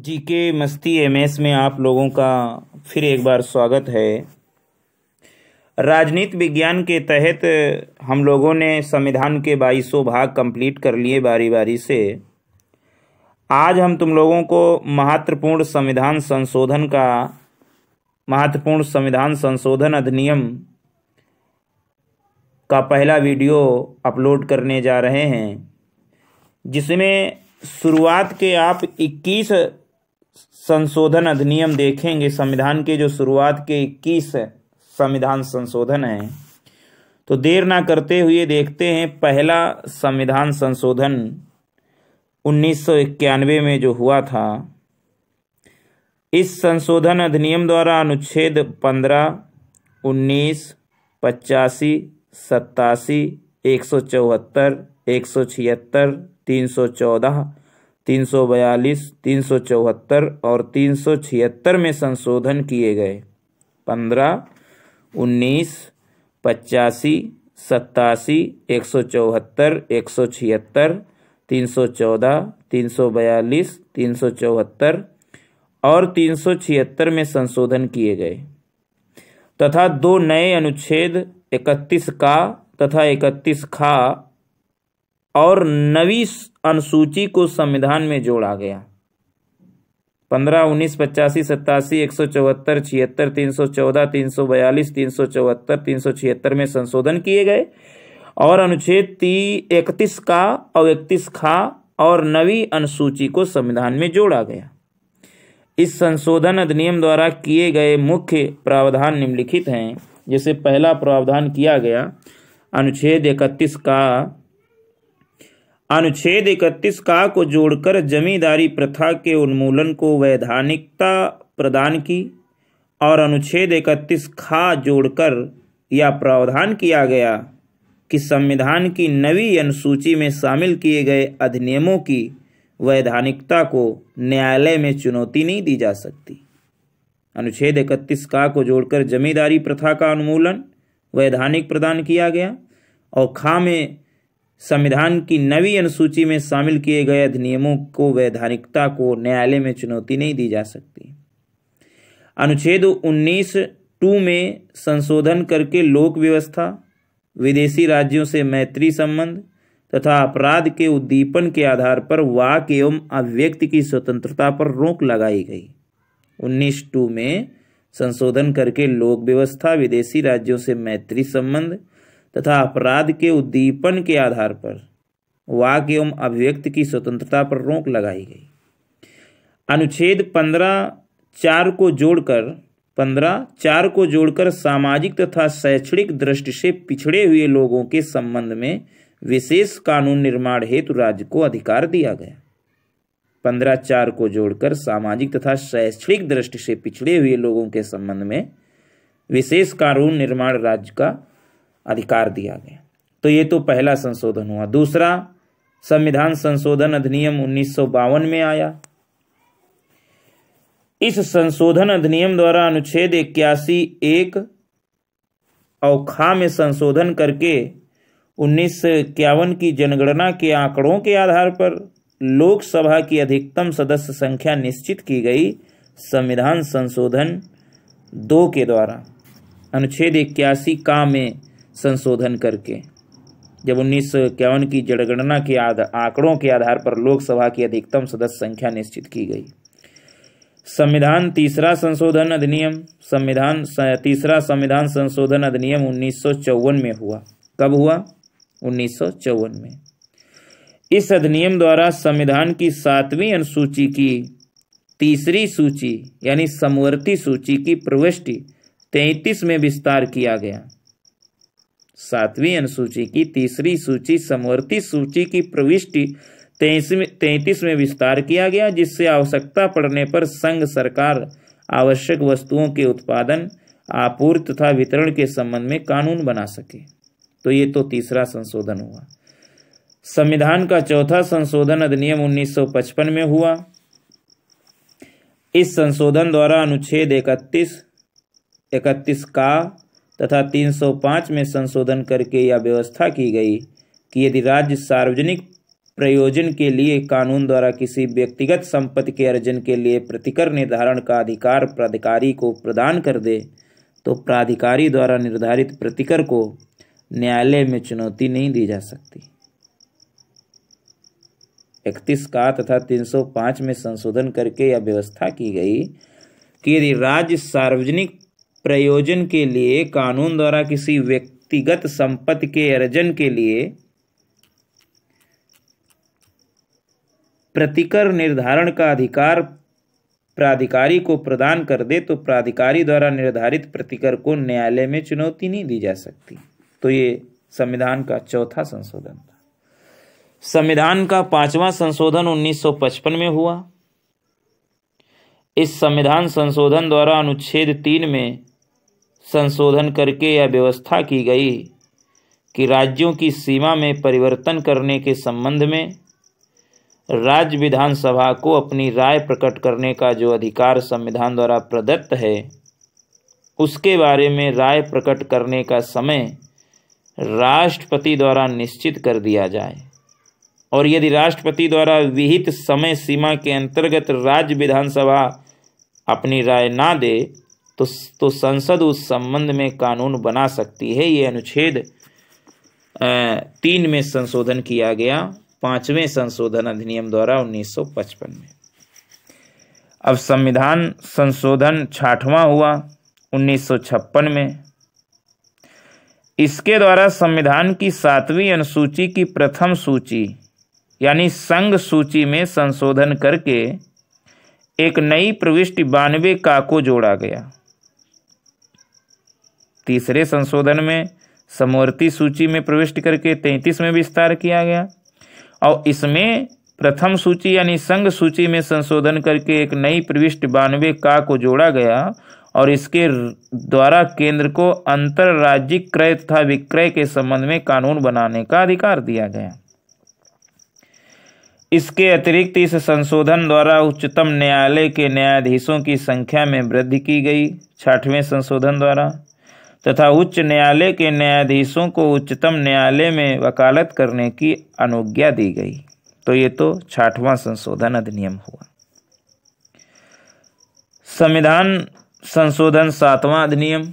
जी के मस्ती M S में आप लोगों का फिर एक बार स्वागत है राजनीति विज्ञान के तहत हम लोगों ने संविधान के बाईसों भाग कंप्लीट कर लिए बारी बारी से आज हम तुम लोगों को महत्वपूर्ण संविधान संशोधन का महत्वपूर्ण संविधान संशोधन अधिनियम का पहला वीडियो अपलोड करने जा रहे हैं जिसमें शुरुआत के आप 21 संशोधन अधिनियम देखेंगे संविधान के जो शुरुआत के 21 संविधान संशोधन हैं तो देर ना करते हुए देखते हैं पहला संविधान संशोधन उन्नीस में जो हुआ था इस संशोधन अधिनियम द्वारा अनुच्छेद पंद्रह उन्नीस पचासी सत्तासी एक सौ चौहत्तर एक सौ छिहत्तर तीन सौ चौदह 342, 374 और 376 में संशोधन किए गए 15, 19, पचासी सत्तासी एक सौ चौहत्तर एक सौ छिहत्तर तीन सौ चौदह तीन सौ बयालीस तीन सौ चौहत्तर और तीन सौ छिहत्तर में संशोधन किए गए तथा दो नए अनुच्छेद इकतीस का तथा इकतीस खा और नवी अनुसूची को संविधान में जोड़ा गया पंद्रह उन्नीस पचासी सत्तासी एक सौ चौहत्तर छिहत्तर तीन सौ चौदह तीन सौ बयालीस तीन सौ चौहत्तर तीन सौ छिहत्तर में संशोधन किए गए और अनुच्छेद इकतीस का और इकतीस खा और नवी अनुसूची को संविधान में जोड़ा गया इस संशोधन अधिनियम द्वारा किए गए मुख्य प्रावधान निम्नलिखित हैं जैसे पहला प्रावधान किया गया अनुच्छेद इकतीस का अनुच्छेद इकतीस का को जोड़कर जमींदारी प्रथा के उन्मूलन को वैधानिकता प्रदान की और अनुच्छेद इकतीस खा जोड़कर यह प्रावधान किया गया कि संविधान की नवी अनुसूची में शामिल किए गए अधिनियमों की वैधानिकता को न्यायालय में चुनौती नहीं दी जा सकती अनुच्छेद इकतीस का को जोड़कर जमींदारी प्रथा का उन्मूलन वैधानिक प्रदान किया गया और खा में संविधान की नवी अनुसूची में शामिल किए गए अधिनियमों को वैधानिकता को न्यायालय में चुनौती नहीं दी जा सकती अनुच्छेद 19 टू में संशोधन करके लोक व्यवस्था विदेशी राज्यों से मैत्री संबंध तथा अपराध के उद्दीपन के आधार पर वाक एवं अभिव्यक्ति की स्वतंत्रता पर रोक लगाई गई उन्नीस टू में संशोधन करके लोक व्यवस्था विदेशी राज्यों से मैत्री संबंध तथा अपराध के उद्दीपन के आधार पर वाक एवं अभिव्यक्ति की स्वतंत्रता पर रोक लगाई गई अनुच्छेद पंद्रह चार को जोड़कर पंद्रह चार को जोड़कर सामाजिक तथा शैक्षणिक दृष्टि से पिछड़े हुए लोगों के संबंध में विशेष कानून निर्माण हेतु राज्य को अधिकार दिया गया पंद्रह चार को जोड़कर सामाजिक तथा शैक्षणिक दृष्टि से पिछड़े हुए लोगों के संबंध में विशेष कानून निर्माण राज्य का अधिकार दिया गया तो ये तो पहला संशोधन हुआ दूसरा संविधान संशोधन अधिनियम उन्नीस में आया इस संशोधन अधिनियम द्वारा अनुच्छेद इक्यासी एक और खा में संशोधन करके उन्नीस की जनगणना के आंकड़ों के आधार पर लोकसभा की अधिकतम सदस्य संख्या निश्चित की गई संविधान संशोधन दो के द्वारा अनुच्छेद इक्यासी का में संशोधन करके जब उन्नीस की जनगणना के आंकड़ों के आधार पर लोकसभा की अधिकतम सदस्य संख्या निश्चित की गई संविधान तीसरा संशोधन अधिनियम संविधान तीसरा संविधान संशोधन अधिनियम उन्नीस में हुआ कब हुआ उन्नीस में इस अधिनियम द्वारा संविधान की सातवीं अनुसूची की तीसरी सूची यानी समवर्ती सूची की प्रविष्टि तैतीस में विस्तार किया गया सातवीं अनुसूची की तीसरी सूची समवर्ती सूची की प्रविष्टि तैतीस में विस्तार किया गया जिससे आवश्यकता पड़ने पर संघ सरकार आवश्यक वस्तुओं के उत्पादन आपूर्ति तथा वितरण के संबंध में कानून बना सके तो ये तो तीसरा संशोधन हुआ संविधान का चौथा संशोधन अधिनियम 1955 में हुआ इस संशोधन द्वारा अनुच्छेद 31 31 का तथा 305 में संशोधन करके यह व्यवस्था की गई कि यदि राज्य सार्वजनिक प्रयोजन के लिए कानून द्वारा किसी व्यक्तिगत संपत्ति के अर्जन के लिए प्रतिकर निर्धारण का अधिकार प्राधिकारी को प्रदान कर दे तो प्राधिकारी द्वारा निर्धारित प्रतिकर को न्यायालय में चुनौती नहीं दी जा सकती इकतीस का तथा 305 में संशोधन करके यह व्यवस्था की गई कि यदि राज्य सार्वजनिक प्रयोजन के लिए कानून द्वारा किसी व्यक्तिगत संपत्ति के अर्जन के लिए प्रतिकर निर्धारण का अधिकार प्राधिकारी को प्रदान कर दे तो प्राधिकारी द्वारा निर्धारित प्रतिकर को न्यायालय में चुनौती नहीं दी जा सकती तो ये संविधान का चौथा संशोधन था संविधान का पांचवा संशोधन 1955 में हुआ इस संविधान संशोधन द्वारा अनुच्छेद तीन में संशोधन करके यह व्यवस्था की गई कि राज्यों की सीमा में परिवर्तन करने के संबंध में राज्य विधानसभा को अपनी राय प्रकट करने का जो अधिकार संविधान द्वारा प्रदत्त है उसके बारे में राय प्रकट करने का समय राष्ट्रपति द्वारा निश्चित कर दिया जाए और यदि राष्ट्रपति द्वारा विहित समय सीमा के अंतर्गत राज्य विधानसभा अपनी राय ना दे तो तो संसद उस संबंध में कानून बना सकती है ये अनुच्छेद तीन में संशोधन किया गया पांचवें संशोधन अधिनियम द्वारा 1955 में अब संविधान संशोधन छाठवा हुआ 1956 में इसके द्वारा संविधान की सातवीं अनुसूची की प्रथम सूची यानी संघ सूची में संशोधन करके एक नई प्रविष्टि बानवे का को जोड़ा गया तीसरे संशोधन में समवर्ती सूची में प्रविष्ट करके तैंतीस में विस्तार किया गया और इसमें प्रथम सूची यानी संघ सूची में संशोधन करके एक नई प्रविष्ट बानवे का को जोड़ा गया और इसके द्वारा केंद्र को अंतर्राज्यिक क्रय तथा विक्रय के संबंध में कानून बनाने का अधिकार दिया गया इसके अतिरिक्त इस संशोधन द्वारा उच्चतम न्यायालय के न्यायाधीशों की संख्या में वृद्धि की गई छठवें संशोधन द्वारा तथा उच्च न्यायालय के न्यायाधीशों को उच्चतम न्यायालय में वकालत करने की अनुज्ञा दी गई तो ये तो छाठवां संशोधन अधिनियम हुआ संविधान संशोधन सातवां अधिनियम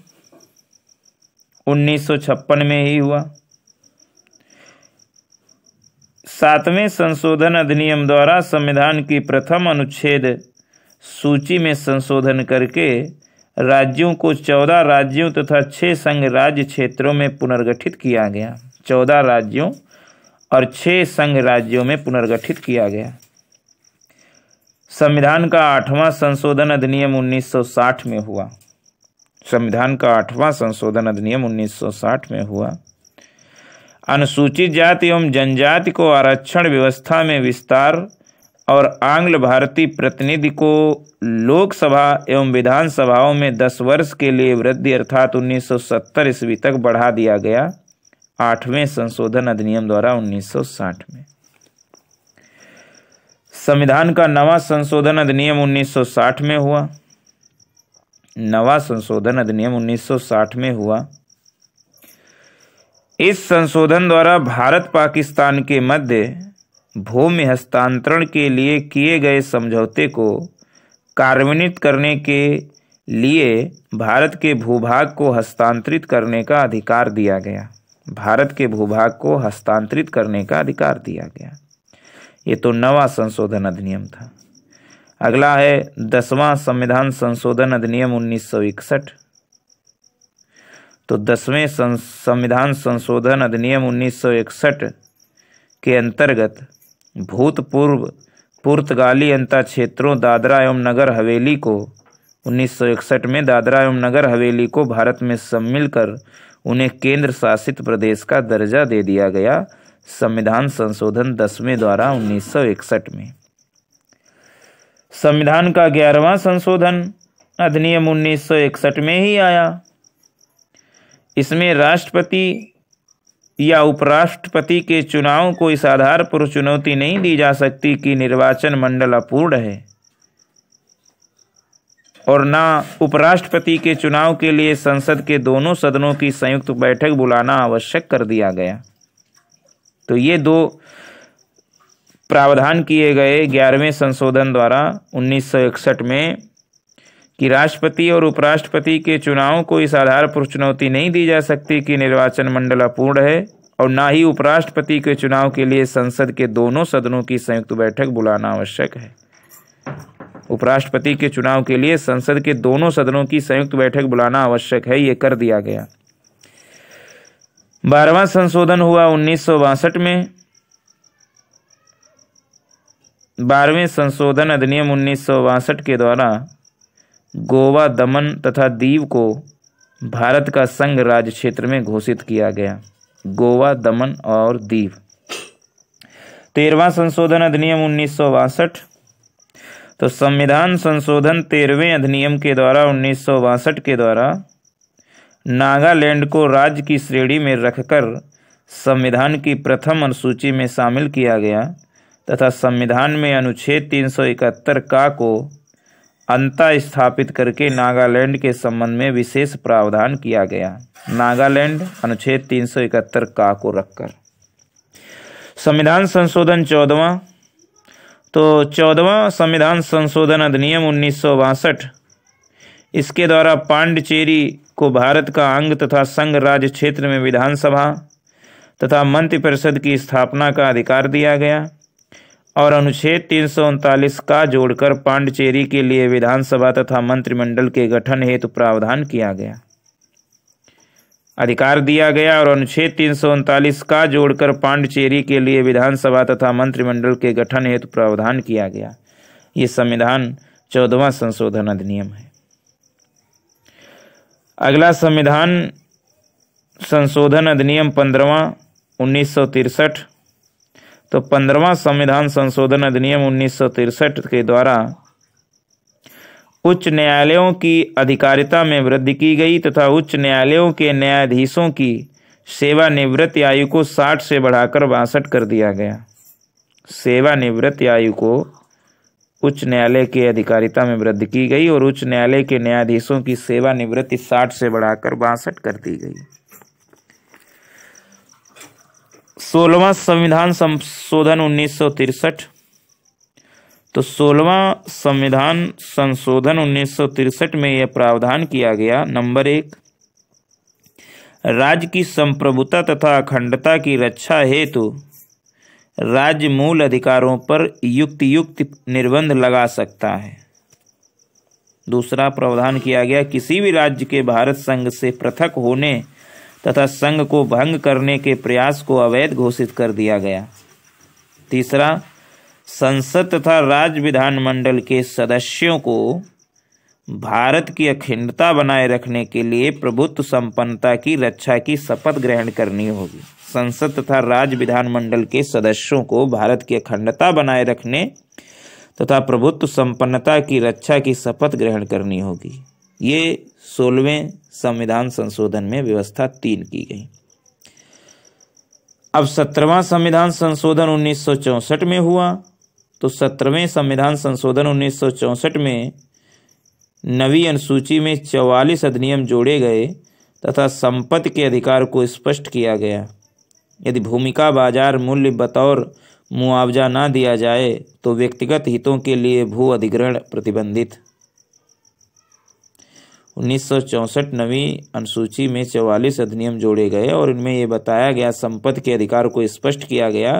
1956 में ही हुआ सातवें संशोधन अधिनियम द्वारा संविधान की प्रथम अनुच्छेद सूची में संशोधन करके राज्यों को चौदह राज्यों तथा तो छः संघ राज्य क्षेत्रों में पुनर्गठित किया गया चौदह राज्यों और छः संघ राज्यों में पुनर्गठित किया गया संविधान का आठवां संशोधन अधिनियम 1960 में हुआ संविधान का आठवां संशोधन अधिनियम 1960 में हुआ अनुसूचित जाति एवं जनजाति को आरक्षण व्यवस्था में विस्तार और आंग्ल भारतीय प्रतिनिधि को लोकसभा एवं विधानसभाओं में दस वर्ष के लिए वृद्धि अर्थात 1970 ईस्वी तक बढ़ा दिया गया आठवें संशोधन अधिनियम द्वारा 1960 में संविधान का नवा संशोधन अधिनियम 1960 में हुआ नवा संशोधन अधिनियम 1960 में हुआ इस संशोधन द्वारा भारत पाकिस्तान के मध्य भूमि हस्तांतरण के लिए किए गए समझौते को कार्यान्वित करने के लिए भारत के भूभाग को हस्तांतरित करने का अधिकार दिया गया भारत के भूभाग को हस्तांतरित करने का अधिकार दिया गया ये तो नवा संशोधन अधिनियम था अगला है दसवां संविधान संशोधन अधिनियम उन्नीस तो दसवें संविधान संशोधन अधिनियम उन्नीस के अंतर्गत भूतपूर्व पुर्तगाली अंता क्षेत्रों दादरा एवं नगर हवेली को 1961 में दादरा एवं नगर हवेली को भारत में सम्मिल कर उन्हें केंद्र शासित प्रदेश का दर्जा दे दिया गया संविधान संशोधन दसवें द्वारा 1961 में संविधान का ग्यारहवा संशोधन अधिनियम 1961 में ही आया इसमें राष्ट्रपति या उपराष्ट्रपति के चुनाव को इस आधार पर चुनौती नहीं दी जा सकती कि निर्वाचन मंडल अपूर्ण है और ना उपराष्ट्रपति के चुनाव के लिए संसद के दोनों सदनों की संयुक्त बैठक बुलाना आवश्यक कर दिया गया तो ये दो प्रावधान किए गए ग्यारहवें संशोधन द्वारा उन्नीस में कि राष्ट्रपति और उपराष्ट्रपति के चुनाव को इस आधार पर चुनौती नहीं दी जा सकती कि निर्वाचन मंडल अपूर्ण है और ना ही उपराष्ट्रपति के चुनाव के लिए संसद के दोनों सदनों की संयुक्त बैठक बुलाना आवश्यक है उपराष्ट्रपति के चुनाव के लिए संसद के दोनों सदनों की संयुक्त बैठक बुलाना आवश्यक है ये कर दिया गया बारहवा संशोधन हुआ उन्नीस में बारहवें संशोधन अधिनियम उन्नीस के द्वारा गोवा दमन तथा दीव को भारत का संघ राज्य क्षेत्र में घोषित किया गया गोवा दमन और दीव तेरवा संशोधन अधिनियम उन्नीस तो संविधान संशोधन तेरहवें अधिनियम के द्वारा उन्नीस के द्वारा नागालैंड को राज्य की श्रेणी में रखकर संविधान की प्रथम अनुसूची में शामिल किया गया तथा संविधान में अनुच्छेद तीन का को अंता स्थापित करके नागालैंड के संबंध में विशेष प्रावधान किया गया नागालैंड अनुच्छेद 371 का को रखकर संविधान संशोधन चौदवा तो चौदवा संविधान संशोधन अधिनियम उन्नीस इसके द्वारा पांडचेरी को भारत का अंग तथा संघ राज्य क्षेत्र में विधानसभा तथा मंत्रिपरिषद की स्थापना का अधिकार दिया गया और अनुच्छेद तीन का जोड़कर पांडचेरी के लिए विधानसभा तथा मंत्रिमंडल के गठन हेतु प्रावधान किया गया अधिकार दिया गया और अनुच्छेद तीन का जोड़कर पांडचेरी के लिए विधानसभा तथा मंत्रिमंडल के गठन हेतु प्रावधान किया गया ये संविधान चौदहवा संशोधन अधिनियम है अगला संविधान संशोधन अधिनियम पंद्रवा उन्नीस सौ तिरसठ तो पंद्रवा संविधान संशोधन अधिनियम उन्नीस के द्वारा उच्च न्यायालयों की अधिकारिता में वृद्धि की गई तथा उच्च न्यायालयों के न्यायाधीशों की सेवानिवृत्ति आयु को 60 से बढ़ाकर बासठ कर दिया गया सेवानिवृत्ति आयु को उच्च न्यायालय के अधिकारिता में वृद्धि की गई और उच्च न्यायालय के न्यायाधीशों की सेवानिवृत्ति 60 से बढ़ाकर बासठ कर दी गई सोलवा संविधान संशोधन उन्नीस तो सोलवा संविधान संशोधन उन्नीस में यह प्रावधान किया गया नंबर एक राज्य की संप्रभुता तथा अखंडता की रक्षा हेतु राज्य मूल अधिकारों पर युक्त युक्त निर्बंध लगा सकता है दूसरा प्रावधान किया गया किसी भी राज्य के भारत संघ से पृथक होने तथा संघ को भंग करने के प्रयास को अवैध घोषित कर दिया गया तीसरा संसद तथा राज्य विधानमंडल के सदस्यों को भारत की अखंडता बनाए रखने के लिए प्रभुत्व संपन्नता की रक्षा की शपथ ग्रहण करनी होगी संसद तथा राज्य विधानमंडल के सदस्यों को भारत की अखंडता बनाए रखने तथा प्रभुत्व संपन्नता की रक्षा की शपथ ग्रहण करनी होगी ये सोलहवें संविधान संशोधन में व्यवस्था तीन की गई अब सत्रहवा संविधान संशोधन उन्नीस में हुआ तो सत्रहवें संविधान संशोधन उन्नीस में नवी अनुसूची में चौवालीस अधिनियम जोड़े गए तथा संपत्ति के अधिकार को स्पष्ट किया गया यदि भूमिका बाजार मूल्य बतौर मुआवजा ना दिया जाए तो व्यक्तिगत हितों के लिए भू अधिग्रहण प्रतिबंधित उन्नीस नवी अनुसूची में चौवालीस अधिनियम जोड़े गए और इनमें ये बताया गया संपत्ति के अधिकार को स्पष्ट किया गया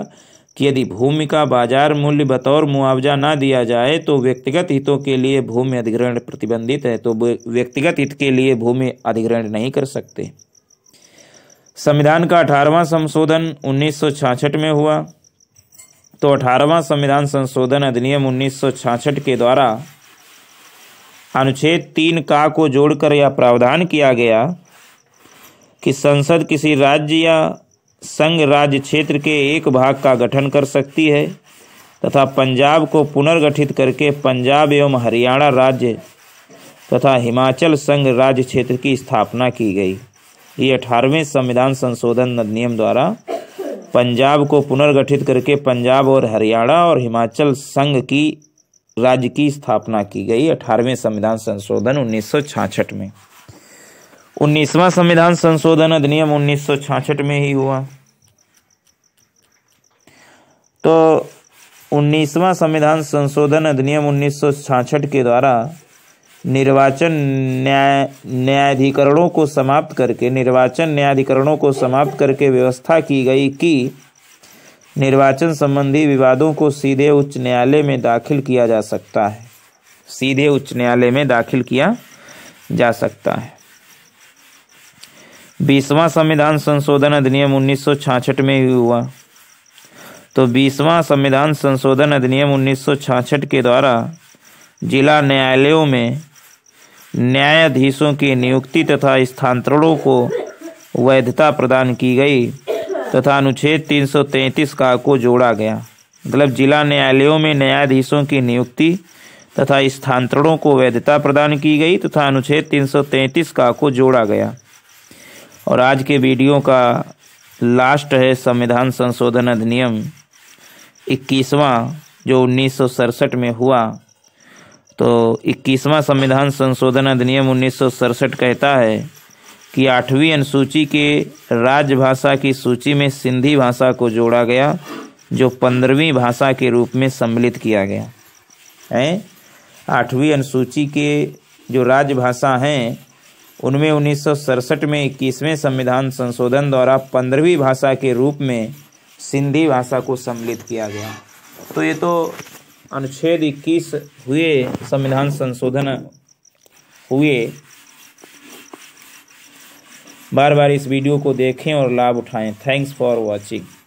कि यदि भूमि का बाजार मूल्य बतौर मुआवजा ना दिया जाए तो व्यक्तिगत हितों के लिए भूमि अधिग्रहण प्रतिबंधित है तो व्यक्तिगत हित के लिए भूमि अधिग्रहण नहीं कर सकते संविधान का अठारवा संशोधन उन्नीस में हुआ तो अठारवा संविधान संशोधन अधिनियम उन्नीस के द्वारा अनुच्छेद तीन का को जोड़कर यह प्रावधान किया गया कि संसद किसी राज्य या संघ राज्य क्षेत्र के एक भाग का गठन कर सकती है तथा पंजाब को पुनर्गठित करके पंजाब एवं हरियाणा राज्य तथा हिमाचल संघ राज्य क्षेत्र की स्थापना की गई ये अठारहवें संविधान संशोधन अधिनियम द्वारा पंजाब को पुनर्गठित करके पंजाब और हरियाणा और हिमाचल संघ की राज्य की स्थापना की गई अठारहवें संविधान संशोधन उन्नीस में उन्नीसवां संविधान संशोधन अधिनियम उन्नीस में ही हुआ तो उन्नीसवां संविधान संशोधन अधिनियम उन्नीस के द्वारा निर्वाचन न्याय न्यायाधिकरणों को समाप्त करके निर्वाचन न्यायाधिकरणों को समाप्त करके व्यवस्था की गई कि निर्वाचन संबंधी विवादों को सीधे उच्च न्यायालय में दाखिल किया जा सकता है सीधे उच्च न्यायालय में दाखिल किया जा सकता है बीसवां संविधान संशोधन अधिनियम उन्नीस में ही हुआ तो बीसवां संविधान संशोधन अधिनियम उन्नीस के द्वारा जिला न्यायालयों में न्यायाधीशों की नियुक्ति तथा स्थानांतरणों को वैधता प्रदान की गई तथा अनुच्छेद 333 का को जोड़ा गया मतलब जिला न्यायालयों में न्यायाधीशों की नियुक्ति तथा स्थानांतरणों को वैधता प्रदान की गई तथा अनुच्छेद 333 का को जोड़ा गया और आज के वीडियो का लास्ट है संविधान संशोधन अधिनियम इक्कीसवां जो उन्नीस में हुआ तो इक्कीसवां संविधान संशोधन अधिनियम उन्नीस कहता है कि आठवीं अनुसूची के राजभाषा की सूची में सिंधी भाषा को जोड़ा गया जो पंद्रहवीं भाषा के रूप में सम्मिलित किया गया है आठवीं अनुसूची के जो राजभाषा हैं उनमें उन्नीस में इक्कीसवें संविधान संशोधन द्वारा पंद्रहवीं भाषा के रूप में सिंधी भाषा को सम्मिलित किया गया तो ये तो अनुच्छेद 21 हुए संविधान संशोधन हुए बार बार इस वीडियो को देखें और लाभ उठाएं थैंक्स फॉर वॉचिंग